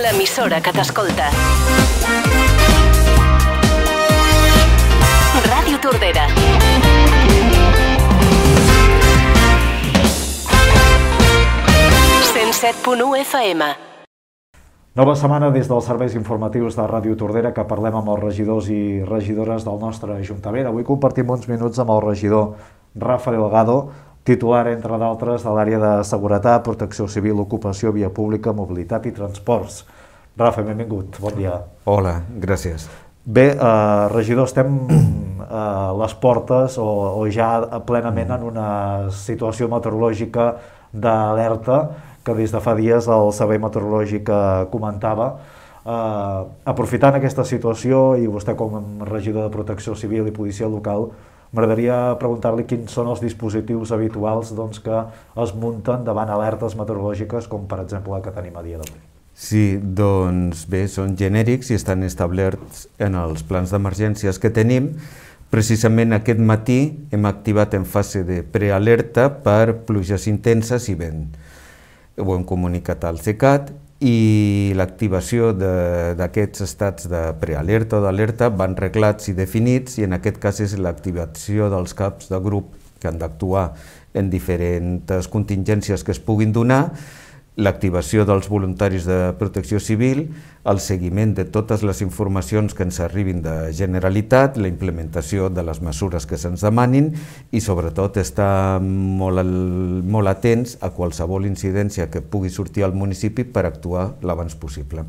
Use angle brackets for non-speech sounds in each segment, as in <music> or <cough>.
l'emissora que t'escolta. Ràdio Tordera. FM. Nova setmana des dels serveis informatius de Ràdio Tordera que parlem amb els regidors i regidores del nostre Ajuntament. Avui compartim uns minuts amb el regidor Rafa Delgado, titular, entre d'altres, de l'àrea de Seguretat, Protecció Civil, Ocupació, Via Pública, Mobilitat i Transports. Rafa, benvingut, bon dia. Hola, gràcies. Bé, eh, regidor, estem eh, a les portes o, o ja plenament en una situació meteorològica d'alerta que des de fa dies el Servei Meteorològic eh, comentava. Eh, aprofitant aquesta situació, i vostè com a regidor de Protecció Civil i Policia Local, M'agradaria preguntar-li quins són els dispositius habituals doncs, que es munten davant alertes meteorològiques, com per exemple la que tenim a dia d'avui. Sí, doncs bé, són genèrics i estan establerts en els plans d'emergències que tenim. Precisament aquest matí hem activat en fase de prealerta per pluges intenses i vent. Ho hem comunicat al CECAT i l'activació d'aquests estats de prealerta o d'alerta van reglats i definits i en aquest cas és l'activació dels caps de grup que han d'actuar en diferents contingències que es puguin donar l'activació dels voluntaris de protecció civil, el seguiment de totes les informacions que ens arribin de Generalitat, la implementació de les mesures que se'ns demanin i sobretot estar molt, molt atents a qualsevol incidència que pugui sortir al municipi per actuar l'abans possible.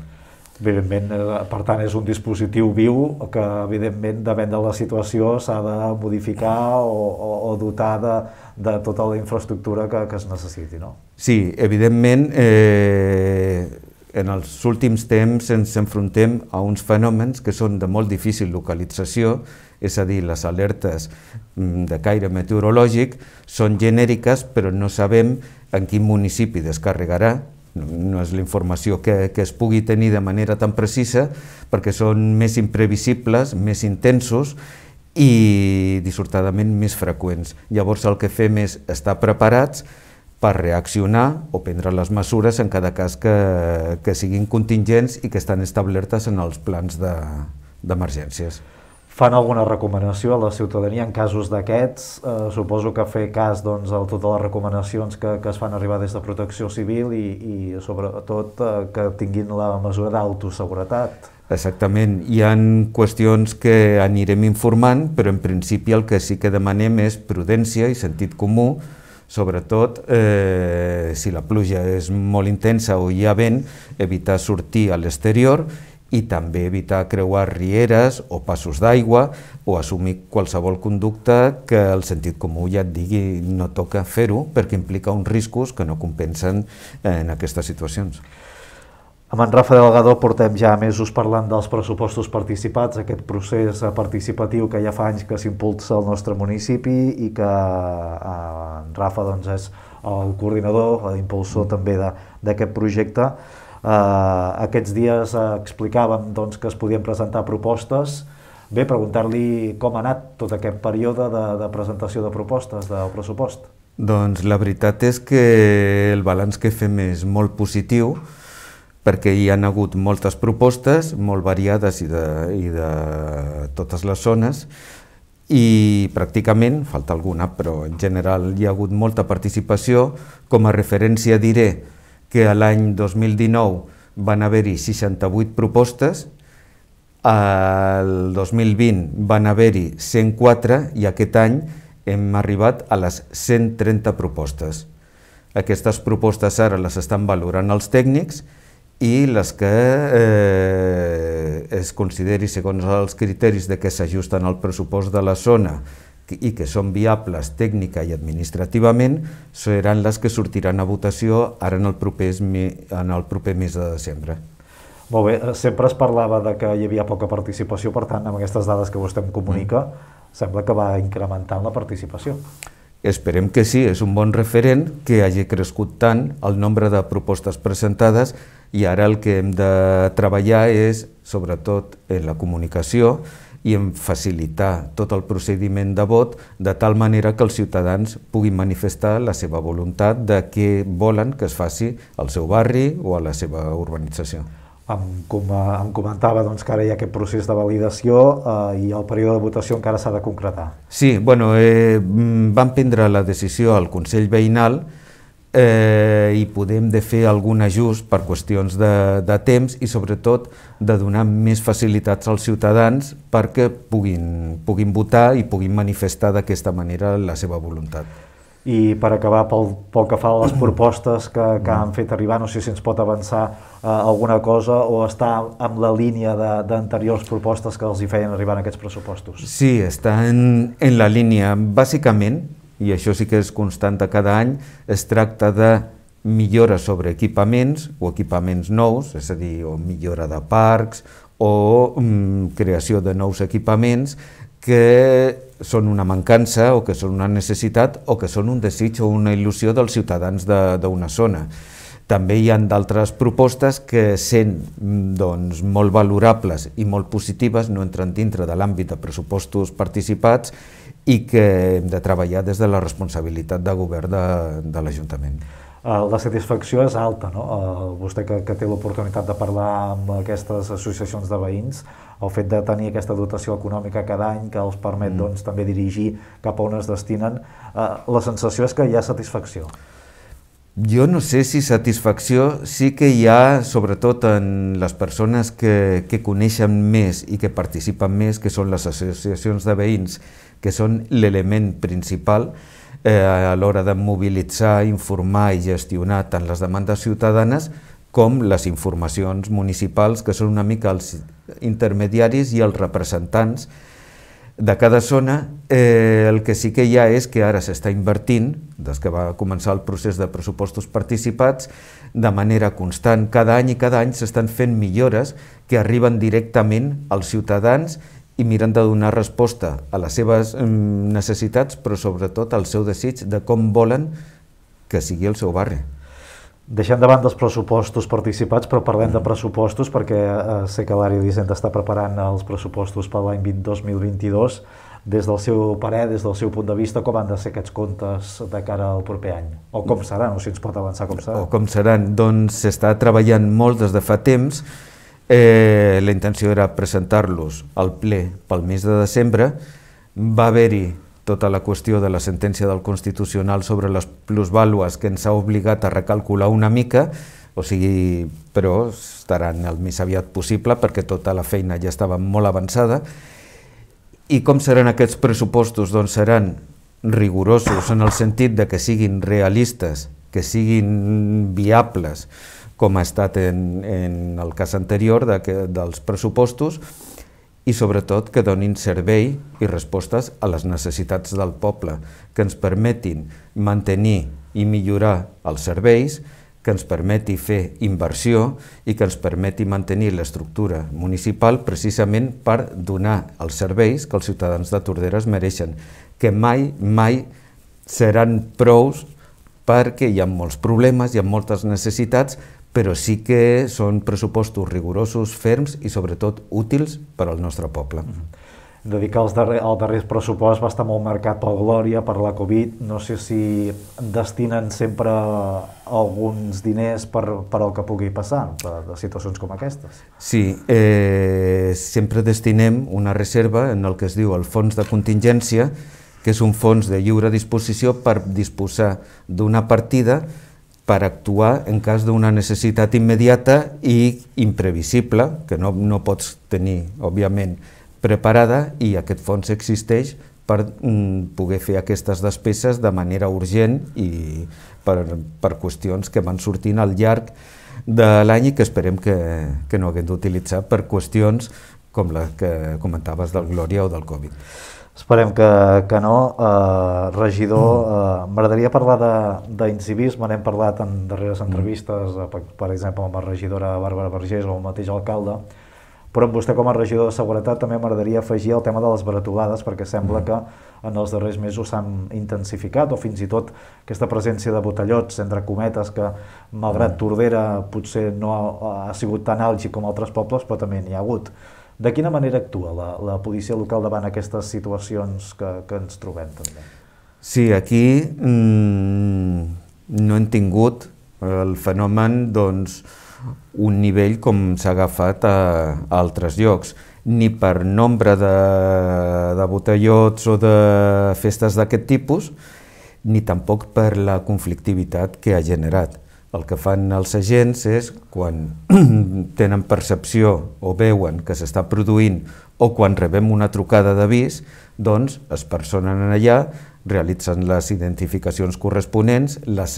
Evidentment, eh, per tant, és un dispositiu viu que, evidentment, depèn de la situació, s'ha de modificar o, o, o dotar de, de tota la infraestructura que, que es necessiti. No? Sí, evidentment, eh, en els últims temps ens enfrontem a uns fenòmens que són de molt difícil localització, és a dir, les alertes mm, de caire meteorològic són genèriques, però no sabem en quin municipi descarregarà, no és la informació que, que es pugui tenir de manera tan precisa, perquè són més imprevisibles, més intensos, i dissortadament més freqüents. Llavors el que fem és estar preparats per reaccionar o prendre les mesures en cada cas que, que siguin contingents i que estan establertes en els plans d'emergències. De, Fan alguna recomanació a la ciutadania en casos d'aquests? Eh, suposo que fer cas doncs, a totes les recomanacions que, que es fan arribar des de Protecció Civil i, i sobretot eh, que tinguin la mesura d'autoseguretat. Exactament. Hi han qüestions que anirem informant, però en principi el que sí que demanem és prudència i sentit comú, sobretot eh, si la pluja és molt intensa o hi ha vent, evitar sortir a l'exterior i també evitar creuar rieres o passos d'aigua o assumir qualsevol conducta que el sentit comú ja et digui no toca fer-ho perquè implica uns riscos que no compensen eh, en aquestes situacions. Amb en Rafa Delgado portem ja mesos parlant dels pressupostos participats, aquest procés participatiu que ja fa anys que s'impulsa al nostre municipi i que eh, en Rafa doncs, és el coordinador, l'impulsor també d'aquest projecte. Eh, aquests dies eh, explicàvem doncs, que es podien presentar propostes. Bé, preguntar-li com ha anat tot aquest període de, de presentació de propostes del pressupost. Doncs la veritat és que el balanç que fem és molt positiu, perquè hi han hagut moltes propostes, molt variades i de, i de totes les zones, i pràcticament, falta alguna, però en general hi ha hagut molta participació. Com a referència diré que a l'any 2019 van haver-hi 68 propostes, el 2020 van haver-hi 104 i aquest any hem arribat a les 130 propostes. Aquestes propostes ara les estan valorant els tècnics, i les que eh, es consideri segons els criteris de què s'ajusten al pressupost de la zona i que són viables tècnica i administrativament seran les que sortiran a votació ara en el proper, en el proper mes de desembre. Molt bé, eh, sempre es parlava de que hi havia poca participació, per tant, amb aquestes dades que vostè em comunica, mm. sembla que va incrementant la participació. Esperem que sí, és un bon referent que hagi crescut tant el nombre de propostes presentades i ara el que hem de treballar és, sobretot, en la comunicació i en facilitar tot el procediment de vot de tal manera que els ciutadans puguin manifestar la seva voluntat de què volen que es faci al seu barri o a la seva urbanització em, com, em comentava doncs, que ara hi ha aquest procés de validació eh, i el període de votació encara s'ha de concretar. Sí, bueno, eh, mm, vam prendre la decisió al Consell Veïnal eh, i podem de fer algun ajust per qüestions de, de temps i sobretot de donar més facilitats als ciutadans perquè puguin, puguin votar i puguin manifestar d'aquesta manera la seva voluntat. I per acabar, pel, pel que fa a les <clears throat> propostes que, que mm. han fet arribar, no sé si ens pot avançar eh, alguna cosa o està amb la línia d'anteriors propostes que els hi feien arribar en aquests pressupostos. Sí, està en, en la línia. Bàsicament, i això sí que és constant a cada any, es tracta de millora sobre equipaments o equipaments nous, és a dir, o millora de parcs o mm, creació de nous equipaments, que són una mancança o que són una necessitat o que són un desig o una il·lusió dels ciutadans d'una de, zona. També hi ha d'altres propostes que, sent mm, doncs, molt valorables i molt positives, no entren dintre de l'àmbit de pressupostos participats i que hem de treballar des de la responsabilitat de govern de, de l'Ajuntament. Eh, la satisfacció és alta, no? Eh, vostè que, que té l'oportunitat de parlar amb aquestes associacions de veïns, el fet de tenir aquesta dotació econòmica cada any que els permet mm. doncs, també dirigir cap a on es destinen, eh, la sensació és que hi ha satisfacció. Jo no sé si satisfacció, sí que hi ha, sobretot en les persones que, que coneixen més i que participen més, que són les associacions de veïns, que són l'element principal, eh, a l'hora de mobilitzar, informar i gestionar tant les demandes ciutadanes com les informacions municipals, que són una mica els intermediaris i els representants de cada zona, eh, el que sí que hi ha és que ara s'està invertint, des que va començar el procés de pressupostos participats, de manera constant, cada any i cada any s'estan fent millores que arriben directament als ciutadans i miren de donar resposta a les seves mm, necessitats, però sobretot al seu desig de com volen que sigui el seu barri. Deixem de banda els pressupostos participats, però parlem de pressupostos perquè eh, sé que l'àrea d'Hisenda està preparant els pressupostos per l'any 2022. Des del seu parer, des del seu punt de vista, com han de ser aquests comptes de cara al proper any? O com seran, o si ens pot avançar com seran? O com seran? Doncs s'està treballant molt des de fa temps Eh, la intenció era presentar-los al ple pel mes de desembre. Va haver-hi tota la qüestió de la sentència del Constitucional sobre les plusvàlues que ens ha obligat a recalcular una mica, o sigui, però estaran el més aviat possible perquè tota la feina ja estava molt avançada. I com seran aquests pressupostos? Doncs seran rigorosos en el sentit de que siguin realistes, que siguin viables, com ha estat en, en el cas anterior de que, dels pressupostos, i sobretot que donin servei i respostes a les necessitats del poble, que ens permetin mantenir i millorar els serveis, que ens permeti fer inversió i que ens permeti mantenir l'estructura municipal precisament per donar els serveis que els ciutadans de Tordera es mereixen, que mai, mai seran prous perquè hi ha molts problemes, hi ha moltes necessitats, però sí que són pressupostos rigorosos, ferms i sobretot útils per al nostre poble. De mhm. dir que els darrer, el darrer pressupost va estar molt marcat per Glòria, per la Covid, no sé si destinen sempre alguns diners per, per al que pugui passar, per a situacions com aquestes. Sí, eh, sempre destinem una reserva en el que es diu el fons de contingència, que és un fons de lliure disposició per disposar d'una partida per actuar en cas d'una necessitat immediata i imprevisible, que no, no pots tenir, òbviament, preparada i aquest fons existeix per mm, poder fer aquestes despeses de manera urgent i per, per qüestions que van sortint al llarg de l'any i que esperem que, que no haguem d'utilitzar per qüestions com la que comentaves del Glòria o del Covid. Esperem que, que no. Uh, regidor, uh, m'agradaria parlar d'incivisme. N'hem parlat en darreres mm. entrevistes, uh, per, per exemple, amb la regidora Bàrbara Vergés o el mateix alcalde, però amb vostè com a regidor de Seguretat també m'agradaria afegir el tema de les baratolades, perquè sembla mm. que en els darrers mesos s'han intensificat, o fins i tot aquesta presència de botellots, entre cometes, que malgrat mm. Tordera potser no ha, ha sigut tan àlgid com altres pobles, però també n'hi ha hagut. De quina manera actua la, la policia local davant aquestes situacions que, que ens trobem també? Sí, aquí mmm, no hem tingut el fenomen doncs, un nivell com s'ha agafat a, a altres llocs ni per nombre de, de botellots o de festes d'aquest tipus, ni tampoc per la conflictivitat que ha generat el que fan els agents és, quan <clears throat> tenen percepció o veuen que s'està produint o quan rebem una trucada d'avís, doncs es personen allà, realitzen les identificacions corresponents, les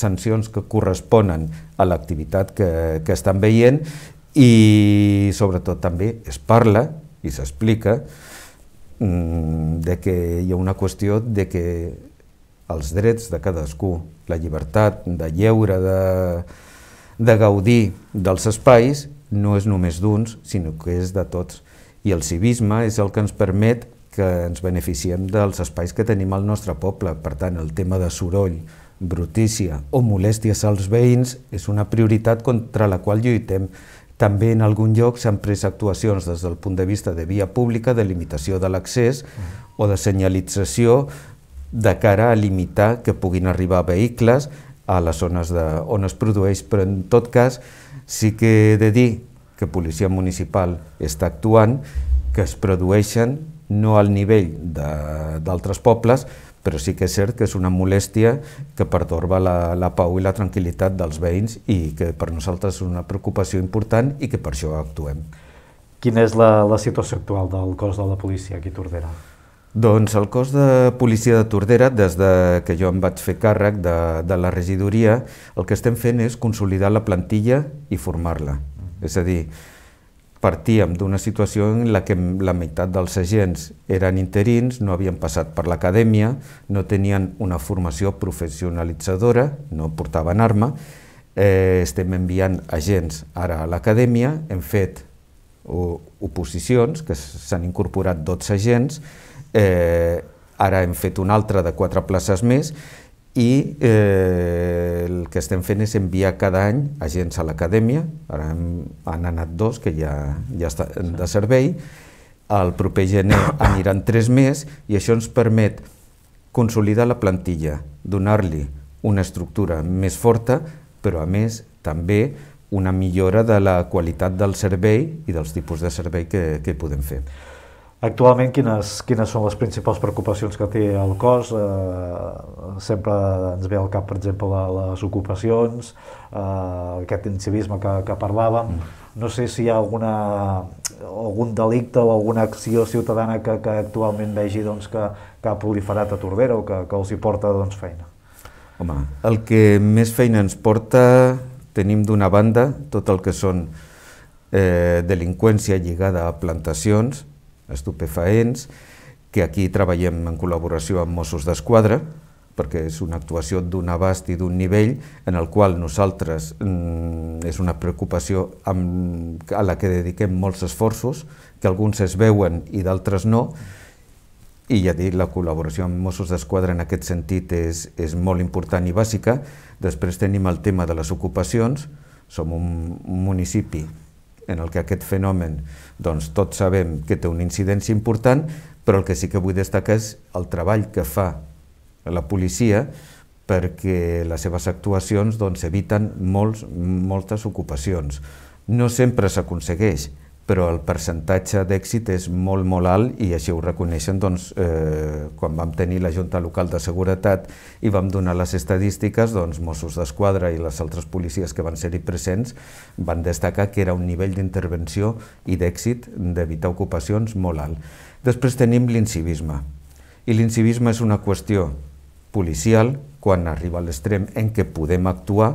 sancions que corresponen a l'activitat que, que estan veient i sobretot també es parla i s'explica mm, de que hi ha una qüestió de que els drets de cadascú, la llibertat de lleure, de, de gaudir dels espais, no és només d'uns, sinó que és de tots. I el civisme és el que ens permet que ens beneficiem dels espais que tenim al nostre poble. Per tant, el tema de soroll, brutícia o molèsties als veïns és una prioritat contra la qual lluitem. També en algun lloc s'han pres actuacions des del punt de vista de via pública, de limitació de l'accés o de senyalització de cara a limitar que puguin arribar vehicles a les zones de, on es produeix, però en tot cas sí que he de dir que policia municipal està actuant, que es produeixen no al nivell d'altres pobles, però sí que és cert que és una molèstia que pertorba la, la pau i la tranquil·litat dels veïns i que per nosaltres és una preocupació important i que per això actuem. Quina és la, la situació actual del cos de la policia aquí a Tordera? Doncs el cos de policia de Tordera, des de que jo em vaig fer càrrec de, de la regidoria, el que estem fent és consolidar la plantilla i formar-la. És a dir, partíem d'una situació en la que la meitat dels agents eren interins, no havien passat per l'acadèmia, no tenien una formació professionalitzadora, no portaven arma, eh, estem enviant agents ara a l'acadèmia, hem fet oposicions, que s'han incorporat 12 agents, Eh, ara hem fet una altra de quatre places més i eh, el que estem fent és enviar cada any agents a l'acadèmia, ara hem, han anat dos que ja, ja estan de servei, el proper gener aniran tres més i això ens permet consolidar la plantilla, donar-li una estructura més forta, però a més també una millora de la qualitat del servei i dels tipus de servei que, que podem fer. Actualment, quines, quines són les principals preocupacions que té el cos? Eh, sempre ens ve al cap, per exemple, les ocupacions, eh, aquest incivisme que, que parlàvem. Mm. No sé si hi ha alguna, algun delicte o alguna acció ciutadana que, que actualment vegi doncs, que, que ha proliferat a Tordera o que, que els hi porta doncs, feina. Home, el que més feina ens porta tenim d'una banda tot el que són eh, delinqüència lligada a plantacions, estupefaents, que aquí treballem en col·laboració amb Mossos d'Esquadra, perquè és una actuació d'un abast i d'un nivell en el qual nosaltres mm, és una preocupació amb, a la que dediquem molts esforços, que alguns es veuen i d'altres no, i ja dic, la col·laboració amb Mossos d'Esquadra en aquest sentit és, és molt important i bàsica. Després tenim el tema de les ocupacions, som un municipi en el que aquest fenomen doncs, tots sabem que té una incidència important, però el que sí que vull destacar és el treball que fa la policia perquè les seves actuacions doncs, eviten molts, moltes ocupacions. No sempre s'aconsegueix, però el percentatge d'èxit és molt, molt alt i així ho reconeixen doncs, eh, quan vam tenir la Junta Local de Seguretat i vam donar les estadístiques, doncs Mossos d'Esquadra i les altres policies que van ser-hi presents van destacar que era un nivell d'intervenció i d'èxit d'evitar ocupacions molt alt. Després tenim l'incivisme. I l'incivisme és una qüestió policial, quan arriba a l'extrem en què podem actuar,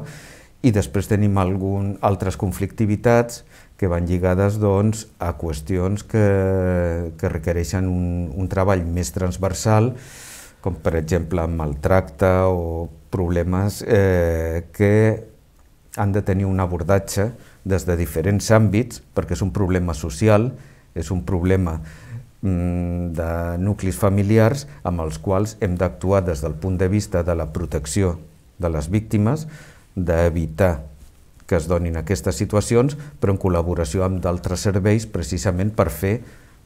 i després tenim algun, altres conflictivitats, que van lligades doncs, a qüestions que, que requereixen un, un treball més transversal, com per exemple maltracte o problemes eh, que han de tenir un abordatge des de diferents àmbits, perquè és un problema social, és un problema mm, de nuclis familiars amb els quals hem d'actuar des del punt de vista de la protecció de les víctimes, d'evitar que es donin aquestes situacions, però en col·laboració amb d'altres serveis precisament per fer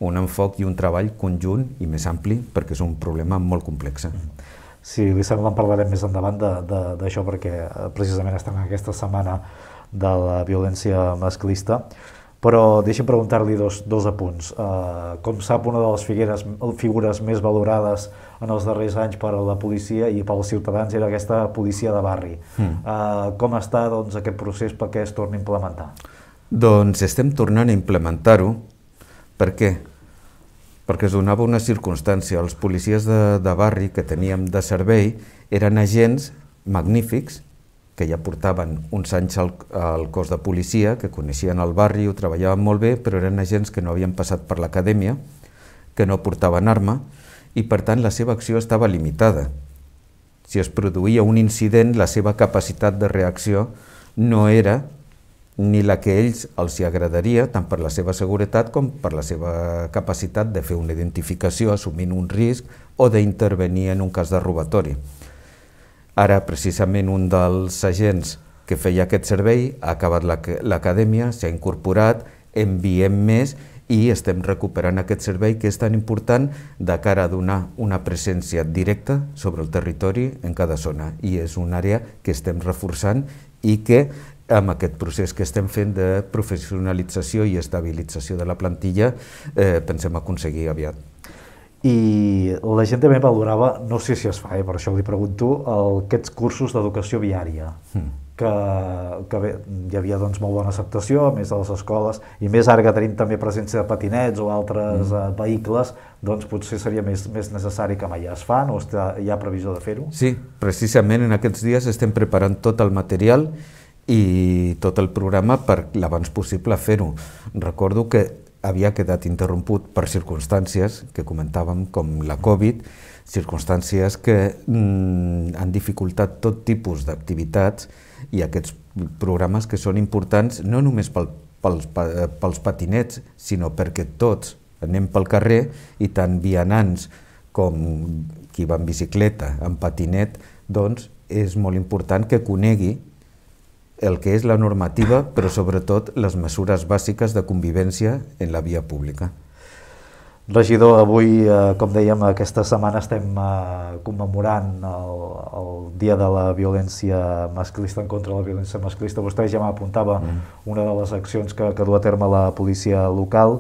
un enfoc i un treball conjunt i més ampli, perquè és un problema molt complex. Eh? Sí, li sembla en parlarem més endavant d'això, perquè eh, precisament estem en aquesta setmana de la violència masclista. Però deixem preguntar-li dos, dos apunts. Uh, com sap, una de les figueres, figures més valorades en els darrers anys per a la policia i per als ciutadans era aquesta policia de barri. Mm. Uh, com està doncs, aquest procés perquè es torni a implementar? Doncs estem tornant a implementar-ho. Per què? Perquè es donava una circumstància. Els policies de, de barri que teníem de servei eren agents magnífics que ja portaven uns anys al, al cos de policia, que coneixien el barri, ho treballaven molt bé, però eren agents que no havien passat per l'acadèmia, que no portaven arma, i per tant la seva acció estava limitada. Si es produïa un incident, la seva capacitat de reacció no era ni la que ells els hi agradaria, tant per la seva seguretat com per la seva capacitat de fer una identificació assumint un risc o d'intervenir en un cas de robatori. Ara, precisament, un dels agents que feia aquest servei ha acabat l'acadèmia, s'ha incorporat, enviem més i estem recuperant aquest servei que és tan important de cara a donar una presència directa sobre el territori en cada zona i és una àrea que estem reforçant i que amb aquest procés que estem fent de professionalització i estabilització de la plantilla eh, pensem aconseguir aviat. I la gent també valorava, no sé si es fa, eh, per això li pregunto, el, aquests cursos d'educació viària. Mm que, que bé, hi havia doncs, molt bona acceptació, a més a les escoles, i més ara que tenim també presència de patinets o altres mm. Eh, vehicles, doncs potser seria més, més necessari que mai es fan o està, hi ha previsió de fer-ho? Sí, precisament en aquests dies estem preparant tot el material i tot el programa per l'abans possible fer-ho. Recordo que havia quedat interromput per circumstàncies que comentàvem, com la Covid, circumstàncies que mm, han dificultat tot tipus d'activitats, i aquests programes que són importants no només pel, pels, pels patinets, sinó perquè tots anem pel carrer i tant vianants com qui va en bicicleta, en patinet, doncs és molt important que conegui el que és la normativa, però sobretot les mesures bàsiques de convivència en la via pública. Regidor, avui, eh, com dèiem, aquesta setmana estem eh, commemorant el, el Dia de la Violència Masclista, en contra de la violència masclista. Vostè ja m'apuntava mm. una de les accions que, que du a terme la policia local.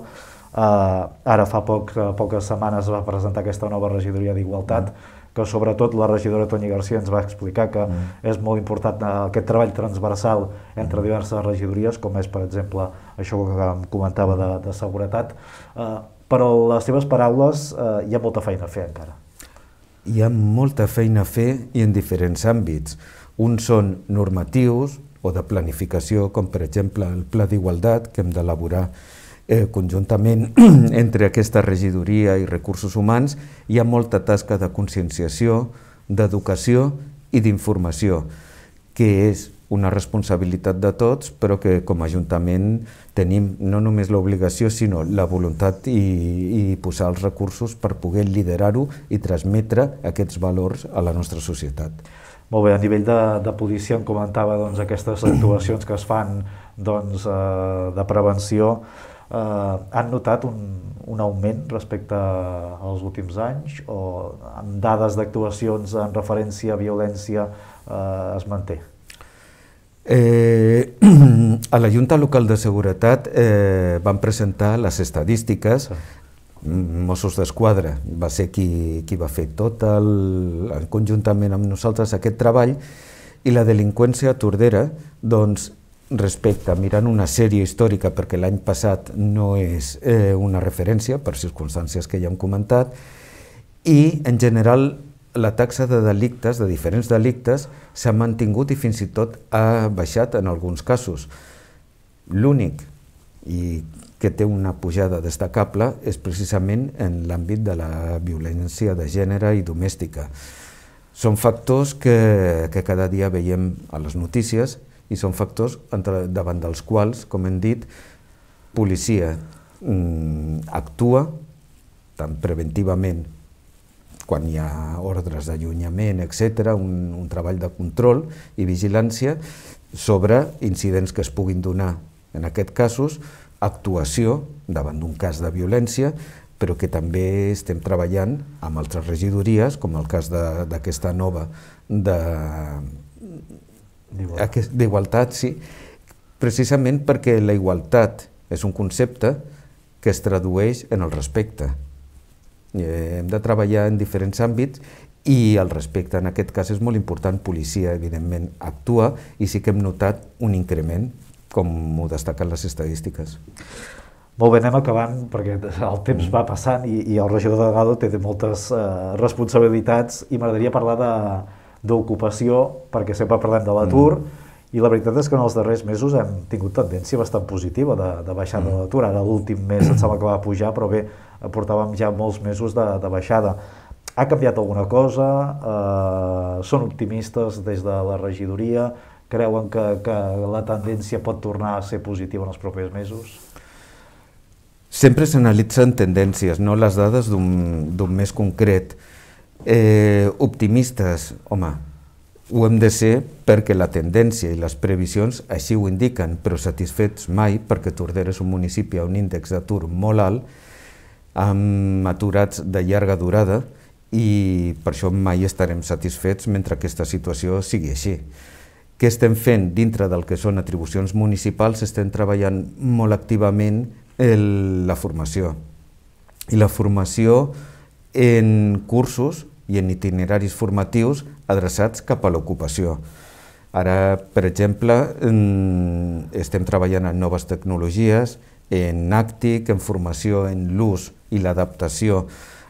Eh, ara fa poc, eh, poques setmanes va presentar aquesta nova regidoria d'Igualtat, mm. que sobretot la regidora Toni Garcia ens va explicar que mm. és molt important eh, aquest treball transversal entre mm. diverses regidories, com és, per exemple, això que comentava de, de seguretat. Eh, però les teves paraules eh, hi ha molta feina a fer encara. Hi ha molta feina a fer i en diferents àmbits. Uns són normatius o de planificació, com per exemple el Pla d'Igualtat que hem d'elaborar eh, conjuntament <clears throat> entre aquesta regidoria i recursos humans. Hi ha molta tasca de conscienciació, d'educació i d'informació, que és una responsabilitat de tots, però que com a Ajuntament tenim no només l'obligació, sinó la voluntat i, i posar els recursos per poder liderar-ho i transmetre aquests valors a la nostra societat. Molt bé, a nivell de, de policia em comentava doncs, aquestes actuacions que es fan doncs, eh, de prevenció. Eh, han notat un, un augment respecte als últims anys o amb dades d'actuacions en referència a violència eh, es manté? Eh, <clears throat> a la Junta Local de Seguretat eh, van presentar les estadístiques ah. mm, Mossos d'Esquadra va ser qui, qui va fer tot el, conjuntament amb nosaltres aquest treball i la delinqüència a Tordera doncs, respecte, mirant una sèrie històrica, perquè l'any passat no és eh, una referència, per circumstàncies que ja hem comentat, i en general la taxa de delictes, de diferents delictes, s'ha mantingut i fins i tot ha baixat en alguns casos. L'únic i que té una pujada destacable és precisament en l'àmbit de la violència de gènere i domèstica. Són factors que, que cada dia veiem a les notícies i són factors entre, davant dels quals, com hem dit, policia mm, actua tant preventivament quan hi ha ordres d'allunyament, etc., un, un treball de control i vigilància sobre incidents que es puguin donar. En aquest casos, actuació davant d'un cas de violència, però que també estem treballant amb altres regidories, com el cas d'aquesta nova d'igualtat, sí, precisament perquè la igualtat és un concepte que es tradueix en el respecte. Eh, hem de treballar en diferents àmbits i el respecte en aquest cas és molt important. Policia, evidentment, actua i sí que hem notat un increment, com ho destaquen les estadístiques. Molt bé, anem acabant perquè el temps mm. va passant i, i el regidor de Delgado té moltes eh, responsabilitats i m'agradaria parlar d'ocupació perquè sempre parlem de l'atur, mm i la veritat és que en els darrers mesos hem tingut tendència bastant positiva de, de baixada mm. d'atur. Ara l'últim mes em sembla que va pujar, però bé, portàvem ja molts mesos de, de baixada. Ha canviat alguna cosa? Eh, són optimistes des de la regidoria? Creuen que, que la tendència pot tornar a ser positiva en els propers mesos? Sempre s'analitzen tendències, no les dades d'un mes concret. Eh, optimistes, home, ho hem de ser perquè la tendència i les previsions així ho indiquen, però satisfets mai perquè Tordera és un municipi a un índex d'atur molt alt, amb aturats de llarga durada i per això mai estarem satisfets mentre aquesta situació sigui així. Què estem fent dintre del que són atribucions municipals? Estem treballant molt activament el, la formació. I la formació en cursos i en itineraris formatius adreçats cap a l'ocupació. Ara, per exemple, estem treballant en noves tecnologies, en àctic, en formació en l'ús i l'adaptació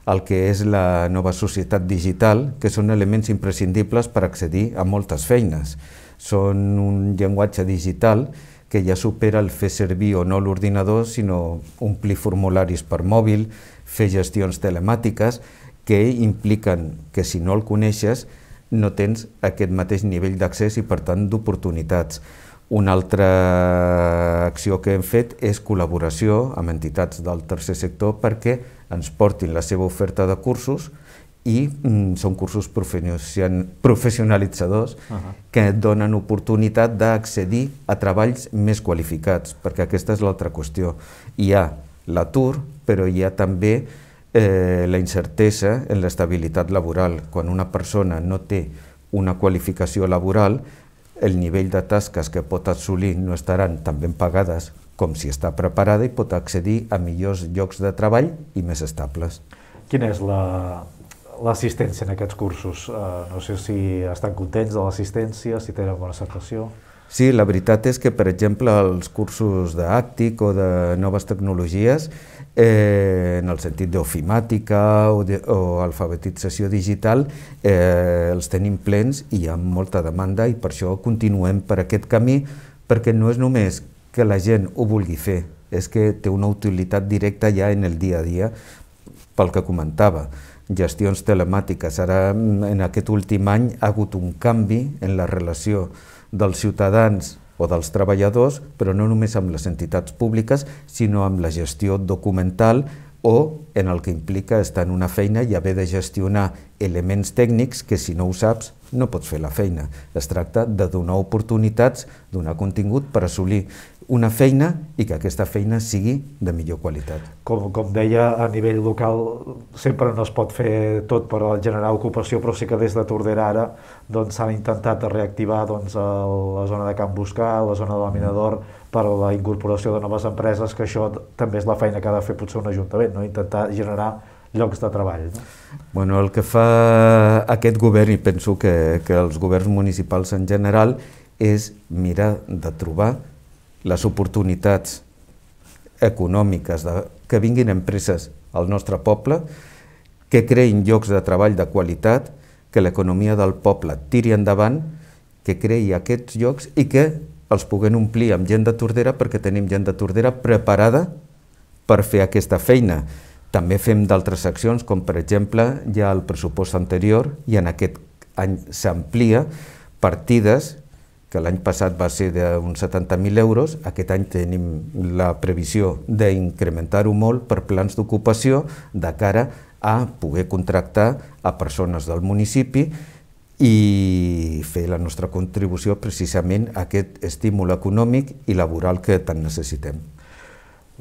al que és la nova societat digital, que són elements imprescindibles per accedir a moltes feines. Són un llenguatge digital que ja supera el fer servir o no l'ordinador, sinó omplir formularis per mòbil, fer gestions telemàtiques, que impliquen que si no el coneixes no tens aquest mateix nivell d'accés i per tant d'oportunitats. Una altra acció que hem fet és col·laboració amb entitats del tercer sector perquè ens portin la seva oferta de cursos i mm, són cursos professionalitzadors uh -huh. que donen oportunitat d'accedir a treballs més qualificats, perquè aquesta és l'altra qüestió. Hi ha l'atur, però hi ha també eh, la incertesa en l'estabilitat laboral. Quan una persona no té una qualificació laboral, el nivell de tasques que pot assolir no estaran tan ben pagades com si està preparada i pot accedir a millors llocs de treball i més estables. Quina és la, l'assistència en aquests cursos? Uh, no sé si estan contents de l'assistència, si tenen bona acceptació. Sí, la veritat és que, per exemple, els cursos d'àctic o de noves tecnologies, eh, en el sentit d'ofimàtica o, de, o alfabetització digital, eh, els tenim plens i hi ha molta demanda i per això continuem per aquest camí, perquè no és només que la gent ho vulgui fer, és que té una utilitat directa ja en el dia a dia, pel que comentava gestions telemàtiques. Ara, en aquest últim any, ha hagut un canvi en la relació dels ciutadans o dels treballadors, però no només amb les entitats públiques, sinó amb la gestió documental o en el que implica estar en una feina i haver de gestionar elements tècnics que si no ho saps no pots fer la feina. Es tracta de donar oportunitats, donar contingut per assolir una feina i que aquesta feina sigui de millor qualitat. Com, com deia, a nivell local sempre no es pot fer tot per generar ocupació, però sí que des de Tordera ara doncs, s'han doncs, intentat reactivar doncs, el, la zona de Camp Buscà, la zona de la Minador, per a la incorporació de noves empreses, que això també és la feina que ha de fer potser un ajuntament, no? intentar generar llocs de treball. No? Bueno, el que fa aquest govern, i penso que, que els governs municipals en general, és mirar de trobar les oportunitats econòmiques de, que vinguin empreses al nostre poble, que creïn llocs de treball de qualitat, que l'economia del poble tiri endavant, que creï aquests llocs i que els puguem omplir amb gent de Tordera perquè tenim gent de Tordera preparada per fer aquesta feina. També fem d'altres accions, com per exemple ja el pressupost anterior i en aquest any s'amplia partides que l'any passat va ser d'uns 70.000 euros, aquest any tenim la previsió d'incrementar-ho molt per plans d'ocupació de cara a poder contractar a persones del municipi i fer la nostra contribució precisament a aquest estímul econòmic i laboral que tant necessitem.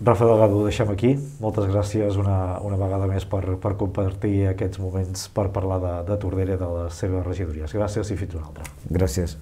Rafa Delgado, ho deixem aquí. Moltes gràcies una, una vegada més per, per compartir aquests moments per parlar de, de Tordera i de les seves regidories. Gràcies i fins una altra. Gràcies.